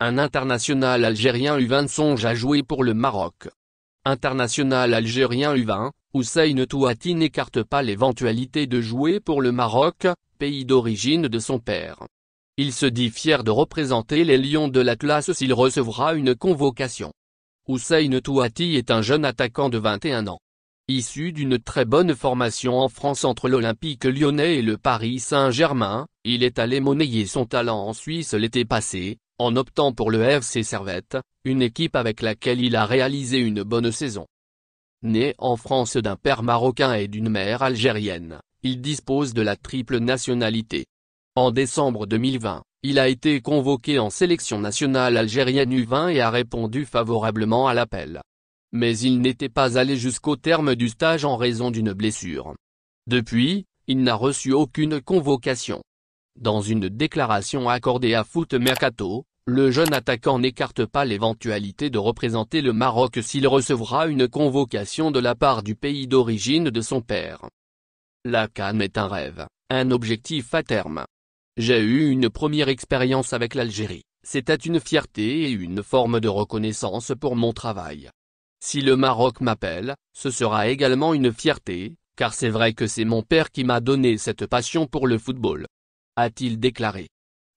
Un international algérien U20 songe à jouer pour le Maroc. International algérien U20, Hussein Touati n'écarte pas l'éventualité de jouer pour le Maroc, pays d'origine de son père. Il se dit fier de représenter les Lions de l'Atlas s'il recevra une convocation. Hussein Touati est un jeune attaquant de 21 ans. Issu d'une très bonne formation en France entre l'Olympique lyonnais et le Paris Saint-Germain, il est allé monnayer son talent en Suisse l'été passé, en optant pour le FC Servette, une équipe avec laquelle il a réalisé une bonne saison. Né en France d'un père marocain et d'une mère algérienne, il dispose de la triple nationalité. En décembre 2020, il a été convoqué en sélection nationale algérienne U20 et a répondu favorablement à l'appel. Mais il n'était pas allé jusqu'au terme du stage en raison d'une blessure. Depuis, il n'a reçu aucune convocation. Dans une déclaration accordée à Foot Mercato, le jeune attaquant n'écarte pas l'éventualité de représenter le Maroc s'il recevra une convocation de la part du pays d'origine de son père. La Cannes est un rêve, un objectif à terme. J'ai eu une première expérience avec l'Algérie, c'était une fierté et une forme de reconnaissance pour mon travail. Si le Maroc m'appelle, ce sera également une fierté, car c'est vrai que c'est mon père qui m'a donné cette passion pour le football a-t-il déclaré.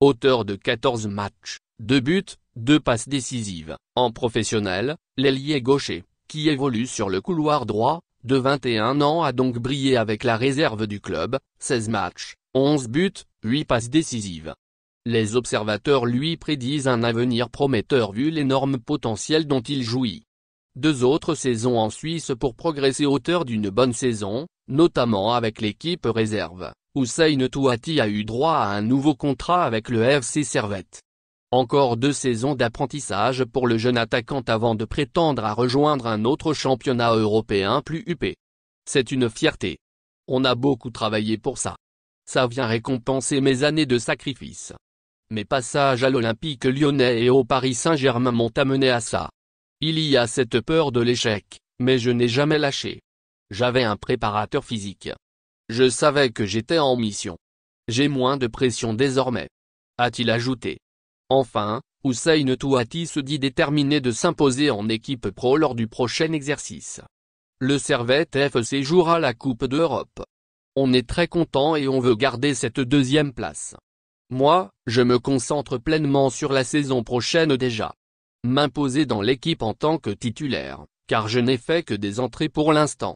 Auteur de 14 matchs, 2 buts, 2 passes décisives. En professionnel, l'ailier gaucher, qui évolue sur le couloir droit, de 21 ans a donc brillé avec la réserve du club, 16 matchs, 11 buts, 8 passes décisives. Les observateurs lui prédisent un avenir prometteur vu l'énorme potentiel dont il jouit. Deux autres saisons en Suisse pour progresser auteur d'une bonne saison, notamment avec l'équipe réserve, Hussein Touati a eu droit à un nouveau contrat avec le FC Servette. Encore deux saisons d'apprentissage pour le jeune attaquant avant de prétendre à rejoindre un autre championnat européen plus huppé. C'est une fierté. On a beaucoup travaillé pour ça. Ça vient récompenser mes années de sacrifice. Mes passages à l'Olympique lyonnais et au Paris Saint-Germain m'ont amené à ça. Il y a cette peur de l'échec, mais je n'ai jamais lâché. J'avais un préparateur physique. Je savais que j'étais en mission. J'ai moins de pression désormais. A-t-il ajouté. Enfin, Hussein Touati se dit déterminé de s'imposer en équipe pro lors du prochain exercice. Le Servet FC jouera la Coupe d'Europe. On est très content et on veut garder cette deuxième place. Moi, je me concentre pleinement sur la saison prochaine déjà. M'imposer dans l'équipe en tant que titulaire, car je n'ai fait que des entrées pour l'instant.